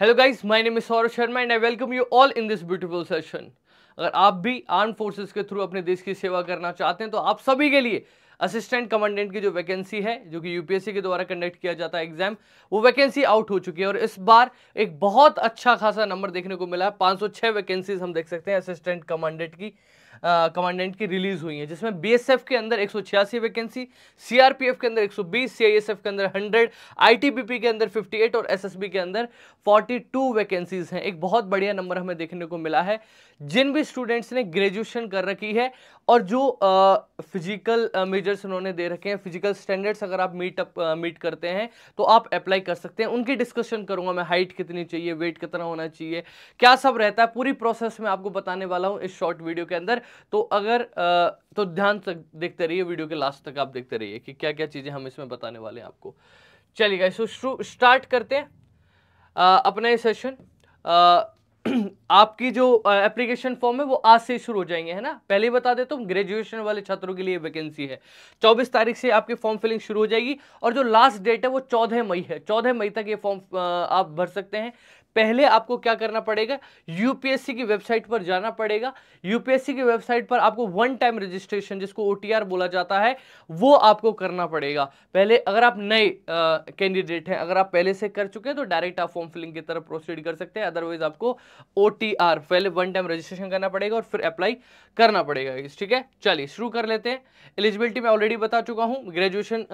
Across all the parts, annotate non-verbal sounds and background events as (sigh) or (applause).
hello guys my name is Saurabh Sharma and I welcome you all in this beautiful session अगर आप भी arm forces के through अपने देश की सेवा करना चाहते हैं तो आप सभी के लिए असिस्टेंट कमांडेंट की जो वैकेंसी है जो कि यूपीएससी के द्वारा कंडक्ट किया जाता है एग्जाम वो वैकेंसी आउट हो चुकी है और इस बार एक बहुत अच्छा खासा नंबर देखने को मिला है पाँच वैकेंसीज हम देख सकते हैं असिस्टेंट कमांडेंट की कमांडेंट की रिलीज हुई है जिसमें बीएसएफ के अंदर एक वैकेंसी सीआरपीएफ के अंदर 120 सीआईएसएफ के अंदर 100 आईटीबीपी के अंदर 58 और एसएसबी के अंदर 42 वैकेंसीज हैं एक बहुत बढ़िया नंबर हमें देखने को मिला है जिन भी स्टूडेंट्स ने ग्रेजुएशन कर रखी है और जो फिजिकल uh, प्रोसीजर्स उन्होंने दे रखे हैं फिजिकल स्टैंडर्ड्स अगर आप मीट अप मीट करते हैं तो आप अप्लाई कर सकते हैं उनकी डिस्कशन करूंगा मैं हाइट कितनी चाहिए वेट कितना होना चाहिए क्या सब रहता है पूरी प्रोसेस में आपको बताने वाला हूँ इस शॉर्ट वीडियो के अंदर तो अगर तो ध्यान तक देखते रहिए वीडियो के लास्ट तक आप देखते रहिए कि क्या क्या चीज़ें हम इसमें बताने वाले हैं आपको चलिए इसको तो स्टार्ट करते हैं अपना ये सेशन (clears throat) आपकी जो एप्लीकेशन फॉर्म है वो आज से शुरू हो जाएंगे है ना पहले बता देता हूँ ग्रेजुएशन वाले छात्रों के लिए वैकेंसी है 24 तारीख से आपकी फॉर्म फिलिंग शुरू हो जाएगी और जो लास्ट डेट है वो 14 मई है 14 मई तक ये फॉर्म आप भर सकते हैं पहले आपको क्या करना पड़ेगा यूपीएससी की वेबसाइट पर जाना पड़ेगा यूपीएससी की वेबसाइट पर आपको वन टाइम रजिस्ट्रेशन जिसको ओ बोला जाता है वो आपको करना पड़ेगा पहले अगर आप नए कैंडिडेट हैं अगर आप पहले से कर चुके हैं तो डायरेक्ट आप फॉर्म फिलिंग की तरफ प्रोसीड कर सकते हैं अदरवाइज आपको ओ पहले वन टाइम रजिस्ट्रेशन करना पड़ेगा और फिर अप्लाई करना पड़ेगा ठीक है चलिए शुरू कर लेते हैं एलिजिबिलिटी मैं ऑलरेडी बता चुका हूँ ग्रेजुएशन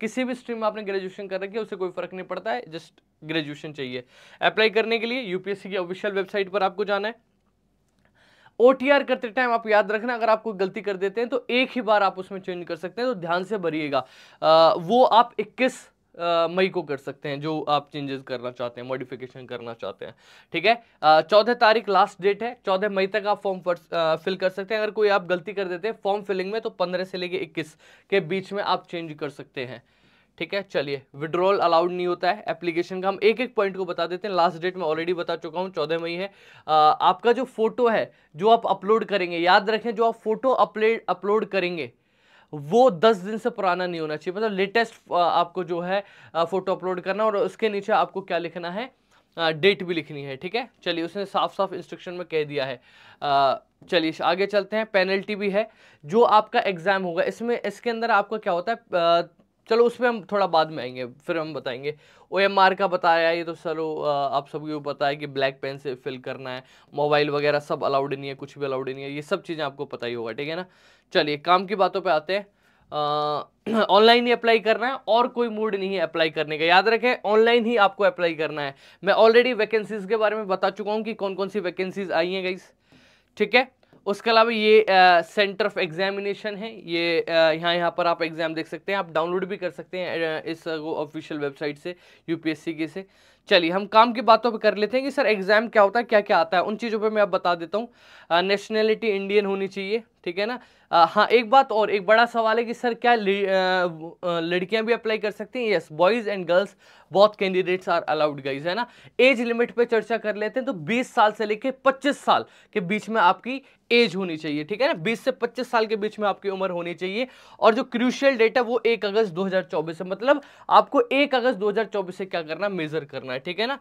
किसी भी स्ट्रीम में आपने ग्रेजुएशन कर रखी है उससे कोई फर्क नहीं पड़ता है जस्ट ग्रेजुएशन चाहिए अप्लाई करने के लिए यूपीएससी की ऑफिशियल वेबसाइट पर आपको जाना है ओ करते टाइम आप याद रखना अगर आप कोई गलती कर देते हैं तो एक ही बार आप उसमें चेंज कर सकते हैं तो ध्यान से भरिएगा वो आप 21 मई को कर सकते हैं जो आप चेंजेस करना चाहते हैं मॉडिफिकेशन करना चाहते हैं ठीक है चौदह तारीख लास्ट डेट है चौदह मई तक आप फॉर्म फिल कर सकते हैं अगर कोई आप गलती कर देते हैं फॉर्म फिलिंग में तो पंद्रह से लेके इक्कीस के बीच में आप चेंज कर सकते हैं ठीक है चलिए विड्रॉल अलाउड नहीं होता है एप्लीकेशन का हम एक एक पॉइंट को बता देते हैं लास्ट डेट मैं ऑलरेडी बता चुका हूँ चौदह मई है आ, आपका जो फोटो है जो आप अपलोड करेंगे याद रखें जो आप फोटो अपलोड अपलोड करेंगे वो दस दिन से पुराना नहीं होना चाहिए मतलब लेटेस्ट आपको जो है फोटो अपलोड करना और उसके नीचे आपको क्या लिखना है डेट भी लिखनी है ठीक है चलिए उसने साफ साफ इंस्ट्रक्शन में कह दिया है चलिए आगे चलते हैं पेनल्टी भी है जो आपका एग्ज़ाम होगा इसमें इसके अंदर आपका क्या होता है चलो उसमें हम थोड़ा बाद में आएंगे फिर हम बताएंगे ओ एम आर का बताया ये तो सर आप सबको को पता है कि ब्लैक पेन से फिल करना है मोबाइल वगैरह सब अलाउड नहीं है कुछ भी अलाउड नहीं है ये सब चीज़ें आपको पता ही होगा ठीक है ना चलिए काम की बातों पे आते हैं (clears throat) ऑनलाइन ही अप्लाई करना है और कोई मूड नहीं है अप्लाई करने का याद रखें ऑनलाइन ही आपको अप्लाई करना है मैं ऑलरेडी वैकेंसीज़ के बारे में बता चुका हूँ कि कौन कौन सी वैकेंसीज़ आई हैं गई ठीक है उसके अलावा ये सेंटर ऑफ एग्जामिनेशन है ये यहाँ यहाँ पर आप एग्ज़ाम देख सकते हैं आप डाउनलोड भी कर सकते हैं इस ऑफिशियल वेबसाइट से यूपीएससी के से चलिए हम काम की बातों पे कर लेते हैं कि सर एग्ज़ाम क्या होता है क्या क्या आता है उन चीज़ों पे मैं अब बता देता हूँ नेशनैलिटी इंडियन होनी चाहिए ठीक है ना हाँ एक बात और एक बड़ा सवाल है कि सर क्या लड़कियाँ भी अप्लाई कर सकती हैं यस बॉयज़ एंड गर्ल्स बहुत कैंडिडेट्स आर अलाउड गाइज है ना एज लिमिट पे चर्चा कर लेते हैं तो 20 साल से लेके 25 साल के बीच में आपकी एज होनी चाहिए ठीक है ना 20 से 25 साल के बीच में आपकी उम्र होनी चाहिए और जो क्रूशियल डेट है वो एक अगस्त 2024 से मतलब आपको एक अगस्त 2024 से क्या करना मेजर करना है ठीक है ना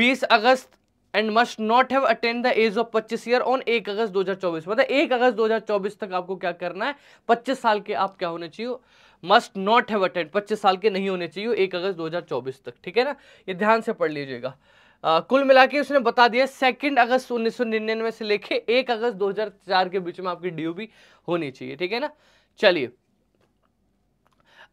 20 August and must not have attained the age of 25 year on 1 August 2024 मतलब 1 अगस्त 2024 तक आपको क्या करना है 25 साल के आप क्या होने चाहिए मस्ट नॉट हैव अटेंड 25 साल के नहीं होने चाहिए एक अगस्त 2024 तक ठीक है ना ये ध्यान से पढ़ लीजिएगा Uh, कुल मिला के उसने बता दिया सेकेंड अगस्त उन्नीस से लेके एक अगस्त 2004 के बीच में आपकी ड्यू भी होनी चाहिए ठीक है ना चलिए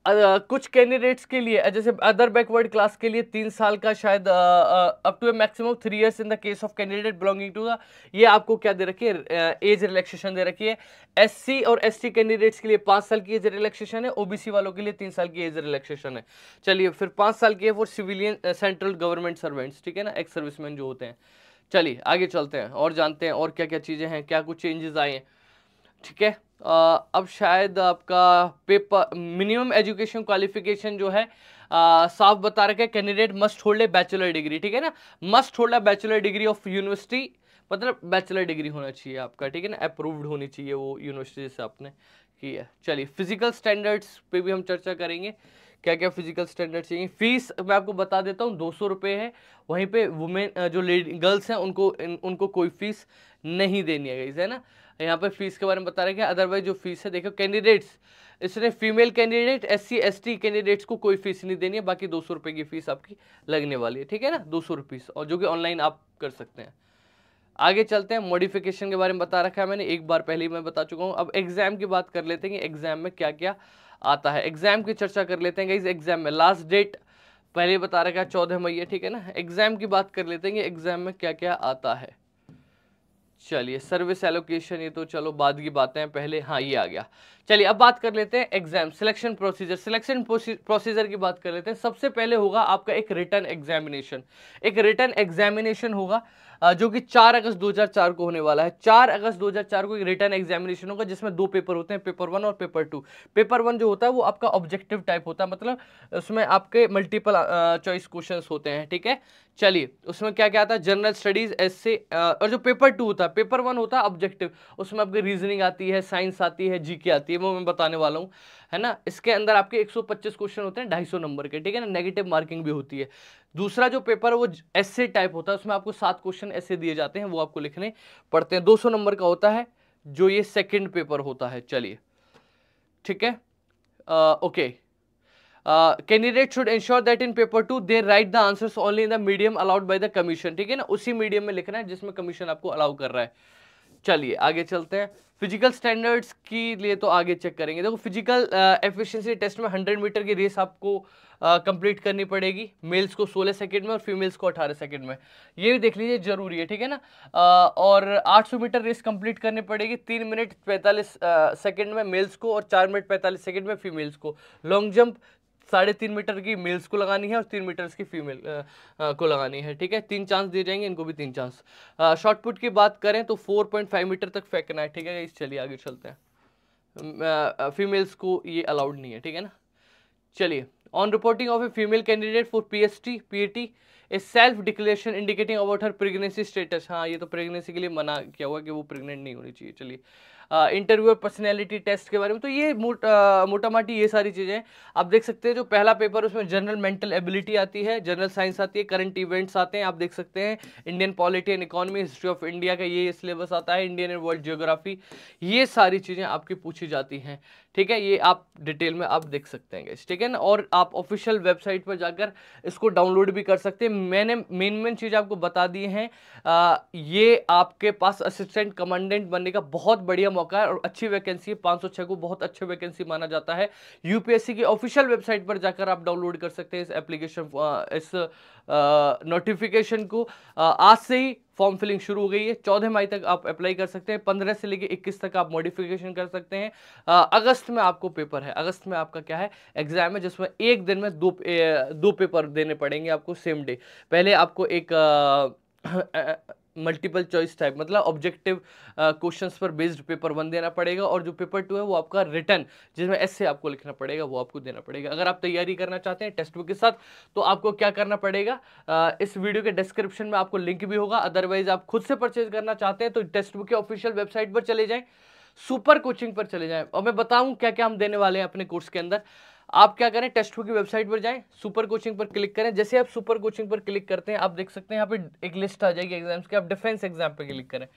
कुछ कैंडिडेट्स के लिए जैसे अदर बैकवर्ड क्लास के लिए तीन साल का शायद up to a maximum three years in the case of candidate belonging to the ये आपको क्या दे रखी है एज रिलैक्सेशन दे रखी है एससी और एसटी कैंडिडेट्स के लिए पाँच साल की एज रिलैक्सेशन है ओबीसी वालों के लिए तीन साल की एज रिलैक्सेशन है चलिए फिर पाँच साल की है for civilian central government servants ठीक है ना एक्स सर्विसमैन जो होते हैं चलिए आगे चलते हैं और जानते हैं और क्या क्या चीज़ें हैं क्या कुछ चेंजेस आए हैं ठीक है अब शायद आपका पेपर मिनिमम एजुकेशन क्वालिफिकेशन जो है आ, साफ बता रखे candidate must hold a bachelor degree ठीक है ना must hold a bachelor degree of university मतलब बैचलर डिग्री होना चाहिए आपका ठीक है ना अप्रूव्ड होनी चाहिए वो यूनिवर्सिटी से आपने की है चलिए फिजिकल स्टैंडर्ड्स पे भी हम चर्चा करेंगे क्या क्या फिजिकल स्टैंडर्ड्स चाहिए फीस मैं आपको बता देता हूँ दो सौ रुपये है वहीं पे वुमेन जो लेडी गर्ल्स हैं उनको उनको कोई फीस नहीं देनी है गई है ना यहाँ पर फीस के बारे में बता रहे हैं अदरवाइज जो फीस है देखो कैंडिडेट्स इसने female candidate S C S T candidates को कोई फीस नहीं देनी है बाकी दो सौ रुपये की फीस आपकी लगने वाली है ठीक है ना दो सौ और जो कि ऑनलाइन आप कर सकते हैं आगे चलते हैं मॉडिफिकेशन के बारे में बता रखा है मैंने एक बार पहले ही मैं बता चुका हूँ अब एग्जाम की बात कर लेते हैं कि एग्जाम में क्या क्या आता है एग्जाम की चर्चा कर लेते हैं इस एग्जाम में लास्ट डेट पहले बता रखा है चौदह मई है ठीक है ना एग्जाम की बात कर लेते हैं कि एग्जाम में क्या क्या आता है चलिए सर्विस एलोकेशन ये तो चलो बाद की बातें हैं पहले हाँ ये आ गया चलिए अब बात कर लेते हैं exam selection procedure selection procedure की बात कर लेते हैं सबसे पहले होगा आपका एक रिटर्न एग्जामिनेशन एक रिटर्न एग्जामिनेशन होगा जो कि 4 अगस्त 2004 को होने वाला है 4 अगस्त 2004 को एक रिटर्न एग्जामिनेशन होगा जिसमें दो पेपर होते हैं पेपर वन और पेपर टू पेपर वन जो होता है वो आपका ऑब्जेक्टिव टाइप होता है मतलब उसमें आपके मल्टीपल चॉइस क्वेश्चन होते हैं ठीक है चलिए उसमें क्या क्या आता है जनरल स्टडीज एस और जो पेपर टू होता है पेपर वन होता है ऑब्जेक्टिव उसमें आपकी रीजनिंग आती है साइंस आती है जीके आती है वो मैं बताने वाला हूँ है ना इसके अंदर आपके 125 क्वेश्चन होते हैं ढाई नंबर के ठीक है ना नेगेटिव मार्किंग भी होती है दूसरा जो पेपर है वो ऐसे टाइप होता है उसमें आपको सात क्वेश्चन ऐसे दिए जाते हैं वो आपको लिखने पड़ते हैं दो नंबर का होता है जो ये सेकेंड पेपर होता है चलिए ठीक है okay candidate should ensure that in paper two they write the answers only in the medium allowed by the commission ठीक है ना उसी मीडियम में लिखना है जिसमें कमीशन आपको अलाउ कर रहा है चलिए आगे चलते हैं फिजिकल स्टैंडर्ड्स के लिए तो आगे चेक करेंगे देखो फिजिकल एफिशिएंसी टेस्ट में 100 मीटर की रेस आपको कंप्लीट करनी पड़ेगी मेल्स को 16 सेकंड में और फीमेल्स को 18 सेकंड में ये भी देख लीजिए जरूरी है ठीक है ना आ, और 800 मीटर रेस कंप्लीट करनी पड़ेगी तीन मिनट 45 सेकंड में मेल्स को और चार मिनट 45 सेकंड में फीमेल्स को लॉन्ग जंप साढ़े तीन मीटर की मेल्स को लगानी है और तीन मीटर्स की फीमेल को लगानी है ठीक है तीन चांस दिए जाएंगे इनको भी तीन चांस शॉर्ट पुट की बात करें तो फोर पॉइंट फाइव मीटर तक फेंकना है ठीक है इस चलिए आगे चलते हैं फीमेल्स को ये अलाउड नहीं है ठीक है ना चलिए on reporting of a female candidate for P S T P A T a self declaration indicating about her pregnancy status हाँ ये तो प्रेगनेंसी के लिए मना किया हुआ कि वो प्रेगनेंट नहीं होनी चाहिए चलिए इंटरव्यू और पर्सनैलिटी टेस्ट के बारे में तो ये मोट, आ, मोटा माटी ये सारी चीज़ें आप देख सकते हैं जो पहला पेपर उसमें जनरल मेंटल एबिलिटी आती है जनरल साइंस आती है करंट इवेंट्स आते हैं आप देख सकते हैं Indian polity and economy history of India का ये सिलेबस आता है इंडियन एंड वर्ल्ड जियोग्राफी ये सारी चीज़ें आपकी पूछी जाती हैं ठीक है ये आप डिटेल में आप देख सकते हैं ठीक है ना और आप ऑफिशियल वेबसाइट पर जाकर इसको डाउनलोड भी कर सकते हैं मैंने मेन मेन चीज़ आपको बता दी आ, ये आपके पास असिस्टेंट कमांडेंट बनने का बहुत बढ़िया मौका है और अच्छी वैकेंसी है पाँच को बहुत अच्छी वैकेंसी माना जाता है यूपीएससी की ऑफिशियल वेबसाइट पर जाकर आप डाउनलोड कर सकते हैं इस एप्लीकेशन इस नोटिफिकेशन को आज से ही फॉर्म फिलिंग शुरू हो गई है चौदह मई तक आप अप्लाई कर सकते हैं पंद्रह से लेकर इक्कीस तक आप मॉडिफिकेशन कर सकते हैं अगस्त में आपको पेपर है अगस्त में आपका क्या है एग्जाम है जिसमें एक दिन में दो दो पेपर देने पड़ेंगे आपको सेम डे पहले आपको एक आ, (clears throat) मल्टीपल चॉइस टाइप मतलब ऑब्जेक्टिव क्वेश्चंस uh, पर बेस्ड पेपर वन देना पड़ेगा और जो पेपर टू है वो आपका रिटर्न जिसमें एस आपको लिखना पड़ेगा वो आपको देना पड़ेगा अगर आप तैयारी करना चाहते हैं टेक्स्ट बुक के साथ तो आपको क्या करना पड़ेगा आ, uh, इस वीडियो के डिस्क्रिप्शन में आपको लिंक भी होगा अदरवाइज आप खुद से परचेज करना चाहते हैं तो टेक्स्ट बुक के ऑफिशियल वेबसाइट पर चले जाएँ सुपर कोचिंग पर चले जाएँ और मैं बताऊँ क्या क्या हम देने वाले हैं अपने कोर्स के अंदर आप क्या करें टेस्ट की वेबसाइट पर जाएं सुपर कोचिंग पर क्लिक करें जैसे आप सुपर कोचिंग पर क्लिक करते हैं आप देख सकते हैं यहाँ पे एक लिस्ट आ जाएगी एग्जाम्स की आप डिफेंस एग्जाम पर क्लिक करें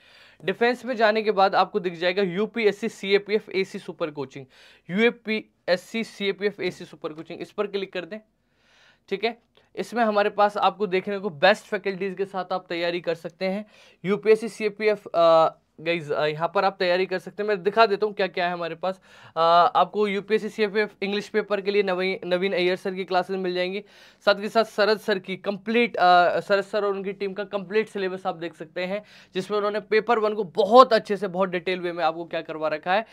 डिफेंस में जाने के बाद आपको दिख जाएगा UPSC CAPF AC super coaching UPSC CAPF AC super coaching इस पर क्लिक कर दें ठीक है इसमें हमारे पास आपको देखने को बेस्ट फैकल्टीज़ के साथ आप तैयारी कर सकते हैं यूपीएससी सी गाइज uh, यहाँ पर आप तैयारी कर सकते हैं मैं दिखा देता हूँ क्या क्या है हमारे पास आ, आपको U P S C English paper के लिए नवी नवीन अय्यर सर की क्लासेस मिल जाएंगी साथ के साथ सरद सर की कंप्लीट सरद सर और उनकी टीम का कंप्लीट सिलेबस आप देख सकते हैं जिसमें उन्होंने पेपर वन को बहुत अच्छे से बहुत डिटेल वे में आपको क्या करवा रखा है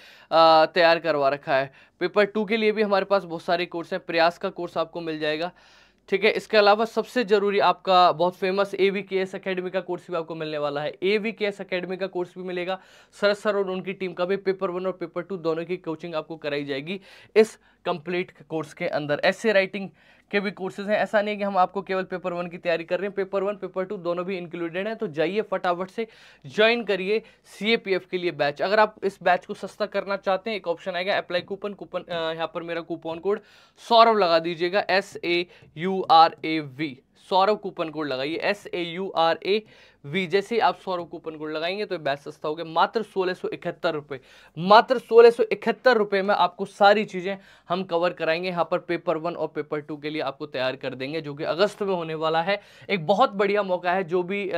तैयार करवा रखा है पेपर टू के लिए भी हमारे पास बहुत सारे कोर्स हैं प्रयास का कोर्स आपको मिल जाएगा ठीक है इसके अलावा सबसे जरूरी आपका बहुत famous A V K S academy का कोर्स भी आपको मिलने वाला है A V K S academy का कोर्स भी मिलेगा सर सर और उनकी टीम का भी पेपर वन और पेपर टू दोनों की कोचिंग आपको कराई जाएगी इस कंप्लीट कोर्स के अंदर ऐसे राइटिंग के भी कोर्सेज हैं ऐसा नहीं है कि हम आपको केवल पेपर वन की तैयारी कर रहे हैं पेपर वन पेपर टू दोनों भी इंक्लूडेड हैं तो जाइए फटाफट से ज्वाइन करिए सी के लिए बैच अगर आप इस बैच को सस्ता करना चाहते हैं एक ऑप्शन आएगा अप्लाई कूपन कूपन यहाँ पर मेरा कूपन कोड सौरव लगा दीजिएगा S A U R A V Saurav coupon code लगाइए S A U R A V जैसे आप सौरभ कूपन कोड लगाएंगे तो बेस्ट सस्ता हो गया मात्र सोलह सौ इकहत्तर रुपये मात्र सोलह सौ इकहत्तर रुपये में आपको सारी चीज़ें हम कवर कराएंगे यहाँ पर पेपर वन और पेपर टू के लिए आपको तैयार कर देंगे जो कि अगस्त में होने वाला है एक बहुत बढ़िया मौका है जो भी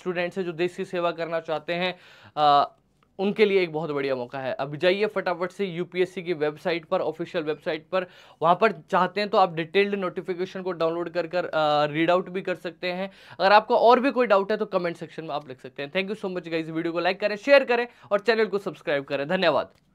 स्टूडेंट्स है जो देश की सेवा करना चाहते हैं उनके लिए एक बहुत बढ़िया मौका है अब जाइए फटाफट से यूपीएससी की वेबसाइट पर ऑफिशियल वेबसाइट पर वहाँ पर चाहते हैं तो आप डिटेल्ड नोटिफिकेशन को डाउनलोड कर कर रीड आउट भी कर सकते हैं अगर आपको और भी कोई डाउट है तो कमेंट सेक्शन में आप लिख सकते हैं thank you so much guys video को लाइक करें शेयर करें और चैनल को सब्सक्राइब करें धन्यवाद